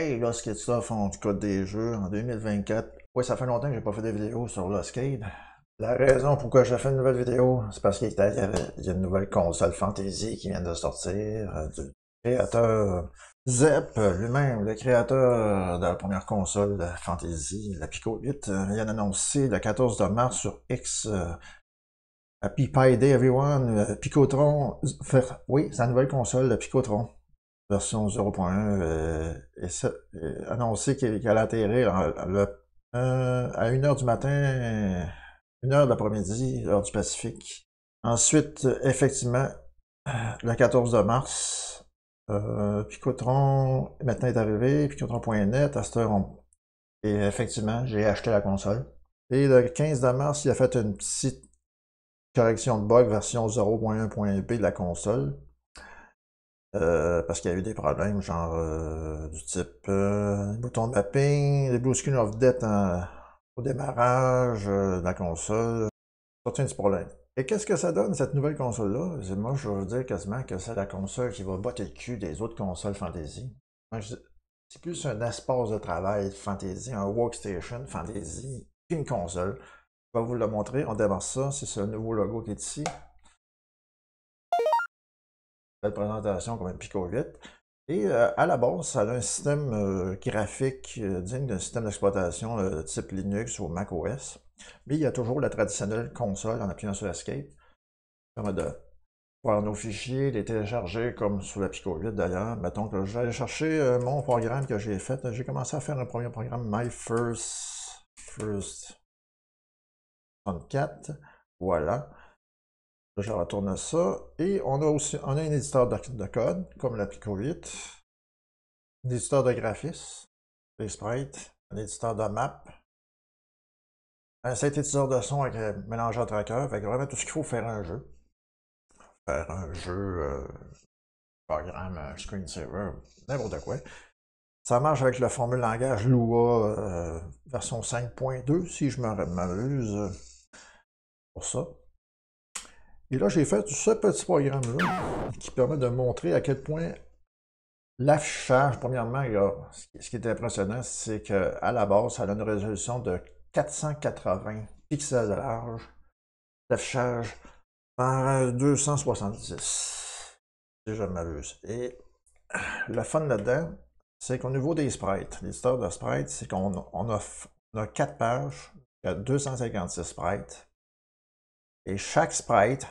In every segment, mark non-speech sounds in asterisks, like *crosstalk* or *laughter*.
Hey, là, font du code des jeux en 2024. Ouais, ça fait longtemps que j'ai pas fait de vidéo sur le La raison pourquoi j'ai fait une nouvelle vidéo, c'est parce qu'il y, a une nouvelle console Fantasy qui vient de sortir euh, du créateur Zep lui-même, le créateur de la première console de Fantasy, la Pico 8. Euh, il a annoncé le 14 mars sur X euh, Happy Pie Day Everyone, Picotron, oui, sa nouvelle console, de Picotron version 0.1 euh, euh, annoncé qu'elle a allait atterrir à 1h euh, du matin, 1h de l'après-midi, heure du Pacifique. Ensuite, effectivement, euh, le 14 de mars, euh, Picotron maintenant est arrivé, Picotron.net, à cette et effectivement, j'ai acheté la console. Et le 15 de mars, il a fait une petite correction de bug version 0.1.p de la console. Euh, parce qu'il y a eu des problèmes, genre euh, du type euh, bouton mapping, des blue screen of death au démarrage euh, de la console. Sortir un petit problème. Et qu'est-ce que ça donne, cette nouvelle console-là? Moi, je vous dire quasiment que c'est la console qui va botter le cul des autres consoles fantasy. C'est plus un espace de travail fantasy, un workstation fantasy qu'une console. Je vais vous le montrer, on démarre ça, c'est ce nouveau logo qui est ici présentation comme un Pico 8. Et euh, à la base, ça a un système euh, graphique euh, digne d'un système d'exploitation type Linux ou macOS. Mais il y a toujours la traditionnelle console en appuyant sur Escape. Ça permet de voir nos fichiers, les télécharger comme sur la Pico 8 d'ailleurs. Mettons que je vais aller chercher mon programme que j'ai fait. J'ai commencé à faire un premier programme, My First First 34. Voilà. Je retourne ça. Et on a aussi on a un éditeur de, code, comme la Pico 8. Un éditeur de graphisme, des sprites, un éditeur de map, un éditeur de son avec un mélangeur tracker, avec vraiment tout ce qu'il faut faire un jeu. Faire un jeu, un euh, programme, un euh, screensaver, n'importe quoi. Ça marche avec la formule langage Lua euh, version 5.2, si je me m'amuse, pour ça. Et là, j'ai fait ce petit programme-là qui permet de montrer à quel point l'affichage, premièrement, ce qui est impressionnant, c'est qu'à la base, ça a une résolution de 480 pixels de large L'affichage par 270. Si je m'abuse. Et le fun là-dedans, c'est qu'au niveau des sprites, l'histoire de sprites, c'est qu'on on a, pages, a, 4 pages, 256 sprites. Et chaque sprite,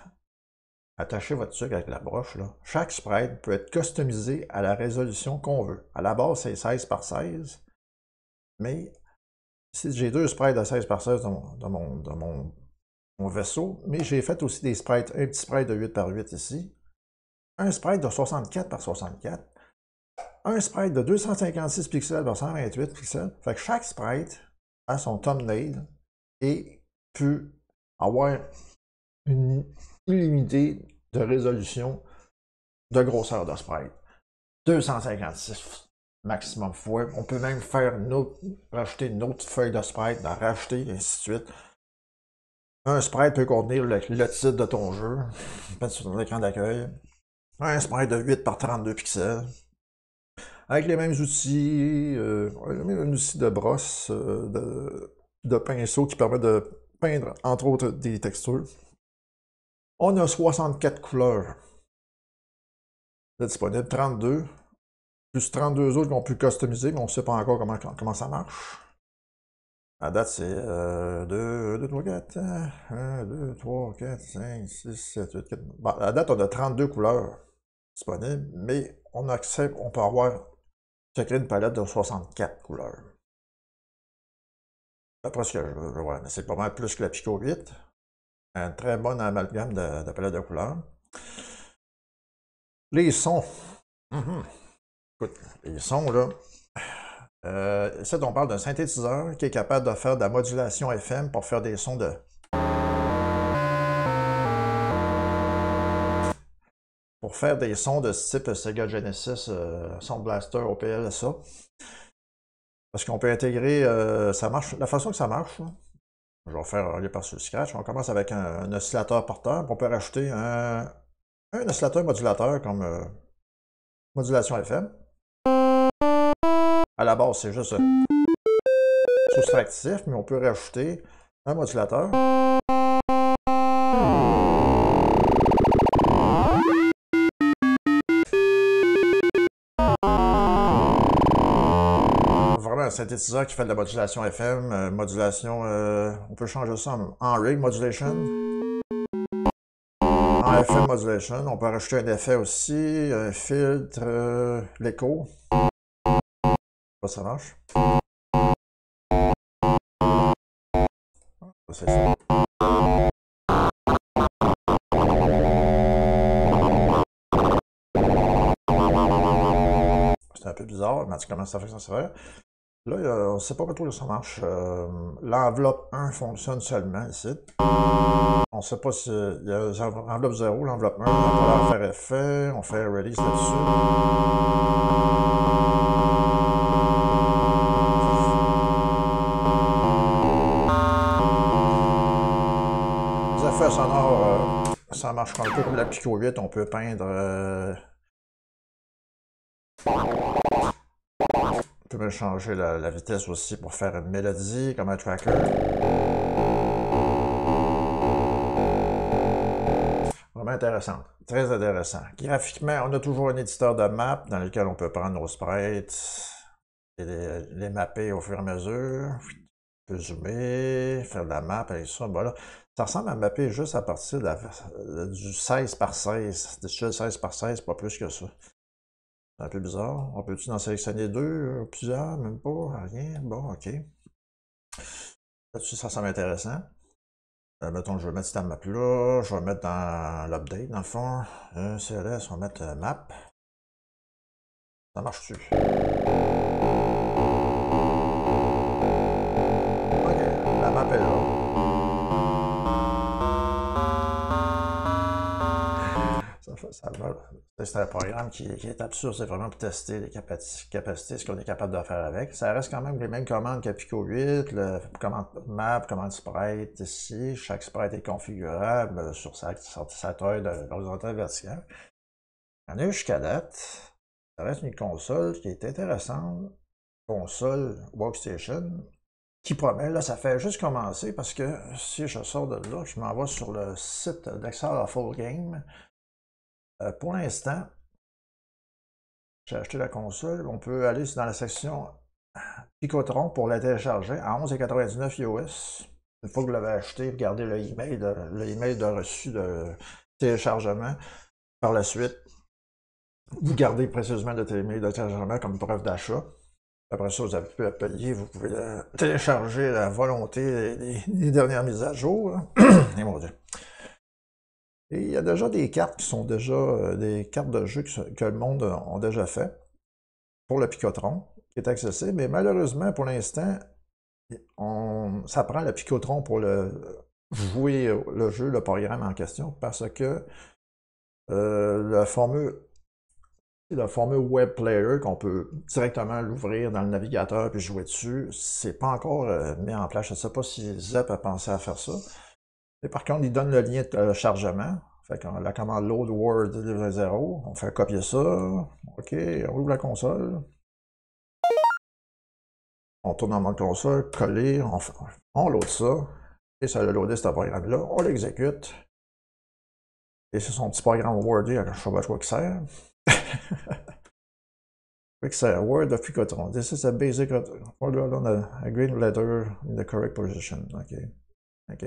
attachez votre sucre avec la broche, chaque sprite peut être customisé à la résolution qu'on veut. À la base, c'est 16 par 16, mais si j'ai deux sprites de 16 par 16 dans, mon, vaisseau, mais j'ai fait aussi des sprites, un petit sprite de 8 par 8 ici, un sprite de 64 par 64, un sprite de 256 pixels par 128 pixels. Fait que chaque sprite a son thumbnail et peut avoir une de résolution de grosseur de sprite. 256 maximum fois. On peut même faire une autre, une autre feuille de sprite, la racheter et ainsi de suite. Un sprite peut contenir le, titre de ton jeu, *laughs* sur l'écran d'accueil. Un sprite de 8 par 32 pixels. Avec les mêmes outils, euh, un outil de brosse, euh, de pinceau qui permet de peindre entre autres des textures. On a 64 couleurs disponibles, 32, plus 32 autres qu'on pu customiser, mais on ne sait pas encore comment, ça marche. La date, c'est 2, 2, 3, 4, 1, 2, 3, 4, 5, 6, 7, 8, date, on a 32 couleurs disponibles, mais on accepte, on peut avoir, ça une palette de 64 couleurs. Après ce je c'est pas mal plus que la Pico 8 un très bon amalgame de, de de couleurs. Les sons. Mhm. Écoute, les sons, là. Euh, qu'on on parle d'un synthétiseur qui est capable de faire de la modulation FM pour faire des sons de. Pour faire des sons de ce type Sega Genesis, euh, Sound Blaster, OPL, ça. Parce qu'on peut intégrer. Euh, ça marche. La façon que ça marche, je vais faire un lieu par sur scratch. On commence avec un, oscillateur porteur. On peut rajouter un, oscillateur modulateur comme euh, modulation FM. À la base, c'est juste soustractif, mais on peut rajouter un modulateur. synthétiseur qui fait de la modulation FM, euh, modulation, euh, on peut changer ça en, en rig modulation. En FM modulation, on peut rajouter un effet aussi, un filtre, euh, l'écho. Ça marche. Ah, c'est un peu bizarre, mais tu commences à faire ça, c'est vrai. Là, on ne sait pas trop où ça marche. Euh, l'enveloppe 1 fonctionne seulement ici. On ne sait pas si y a l'enveloppe 0, l'enveloppe 1 on pas faire effet. On fait release là-dessus. Les effets sonores, euh, ça marche un peu comme la Pico 8. On peut peindre... Euh, je peux changer la, vitesse aussi pour faire une mélodie comme un tracker. Vraiment intéressant. Très intéressant. Graphiquement, on a toujours un éditeur de map dans lequel on peut prendre nos sprites et les, mapper au fur et à mesure. On peut zoomer, faire de la map et ça. Voilà. Ben ça ressemble à mapper juste à partir de du 16 par 16. Du 16 par 16, pas plus que ça un peu bizarre. On peut-tu en sélectionner deux, euh, plusieurs, même pas, rien? Bon, OK. Ça, semble intéressant. Euh, mettons, je vais mettre cette map là, je vais mettre dans l'update, dans le fond. un euh, CLS, on va mettre euh, map. Ça marche-tu? c'est un programme qui, est absurde. C'est vraiment pour tester les capacités, ce qu'on est capable de faire avec. Ça reste quand même les mêmes commandes que Pico 8, le commande map, commande sprite ici. Chaque sprite est configurable sur sa, sur sa taille verticale. On est jusqu'à date. Ça reste une console qui est intéressante. Console Workstation, qui promet, là, ça fait juste commencer parce que si je sors de là, je m'envoie sur le site d'Excel Full Game. Euh, pour l'instant, j'ai acheté la console. On peut aller dans la section euh, Picotron pour la télécharger à 11,99 US. Une fois que vous l'avez acheté, regardez le email, de, le de reçu de téléchargement. Par la suite, vous gardez précisément le email de téléchargement comme preuve d'achat. Après ça, vous avez pu appeler. vous pouvez euh, télécharger la volonté les, dernières mises à jour. Hein. *clears throat* Et mon Dieu. Et il y a déjà des cartes qui sont déjà euh, des cartes de jeu que, le monde a déjà fait pour le Picotron, qui est accessible. Mais malheureusement, pour l'instant, ça prend le Picotron pour le, jouer le jeu, le programme en question, parce que euh, le fameux le web player qu'on peut directement l'ouvrir dans le navigateur puis jouer dessus, c'est pas encore euh, mis en place. Je ne sais pas si Zep a pensé à faire ça. Et par contre, il donne le lien de euh, chargement. Fait qu'on la commande load word 0, on fait copier ça. OK, on ouvre la console. On tourne dans mon console, coller, on, load ça. Et ça a loadé ce programme-là, on l'exécute. Et c'est son petit programme Word, je ne sais pas quoi qui sert. *laughs* sert Word of Picotron. This is a basic order on a, a green letter in the correct position. OK. OK.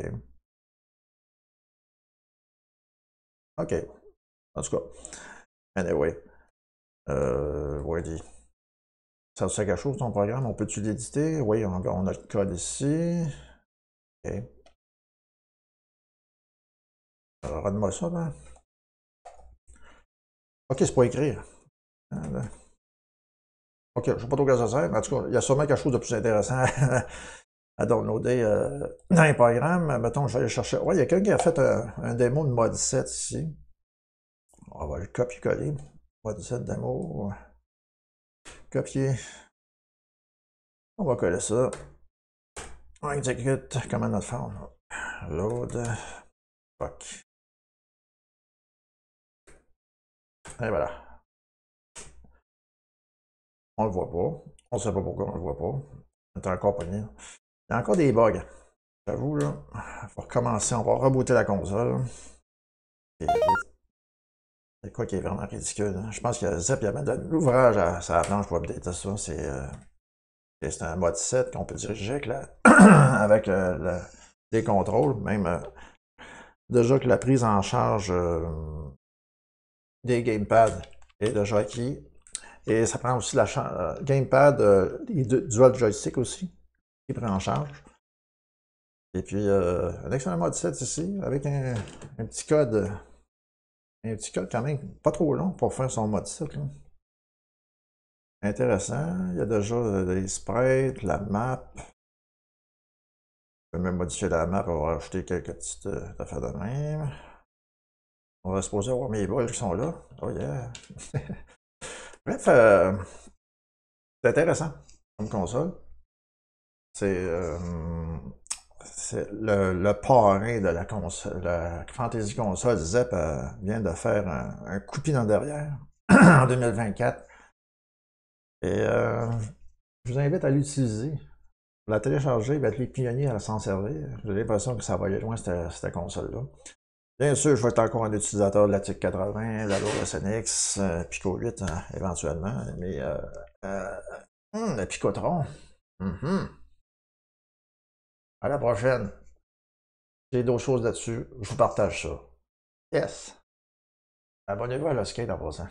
OK. En tout cas. Anyway. Euh, Ça sert quelque chose, ton programme? On peut-tu l'éditer? Oui, on, a le code ici. OK. Euh, rends-moi ça, ben. OK, c'est pour écrire. Hein, OK, je ne sais pas trop quoi ça sert, mais en tout cas, il y a sûrement quelque chose de plus intéressant *laughs* downloader euh, dans les Mettons, je vais aller chercher. Ouais, il y a quelqu'un qui a fait un, démo de mode 7 ici. On va le copier-coller. mode 7 démo. Copier. On va coller ça. On exécute comment notre forme. Load. Fuck. Et voilà. On le voit pas. On sait pas pourquoi on le voit pas. On est encore il y a encore des bugs. J'avoue, là. Faut recommencer. On va rebooter la console. C'est quoi qui est vraiment ridicule? Hein? Je pense que Zep, il y même de l'ouvrage à sa planche pour updater ça. C'est euh, un mode 7 qu'on peut diriger avec, *clears throat* avec des contrôles. Même euh, déjà que la prise en charge euh, des gamepads est déjà acquis. Et ça prend aussi la gamepad, les dual joystick aussi qui prend en charge. Et puis, un excellent mode 7 ici, avec un, petit code, un petit code quand même pas trop long pour faire son modset Intéressant, il y a déjà euh, des sprites, la map. Je peux même modifier la map, pour va rajouter quelques petites euh, affaires de même. On va se poser avoir mes bols qui sont là. Oh yeah! *laughs* Bref, euh, c'est intéressant comme console. Euh, c'est le, le, parrain de la console, la Fantasy Console, Zep euh, vient de faire un, un coup dans derrière *clears throat* en 2024. Et euh, je vous invite à l'utiliser. La télécharger, va ben, être les pionniers à s'en servir. J'ai l'impression que ça va aller loin, cette, console-là. Bien sûr, je vais être encore un utilisateur de la TIC 80, la Lourdes SNX, Pico 8 hein, éventuellement, mais euh, hum, le Picotron. Mm-hmm. À la prochaine. J'ai d'autres choses là-dessus. Je vous partage ça. Yes. Abonnez-vous à l'Oscade en passant.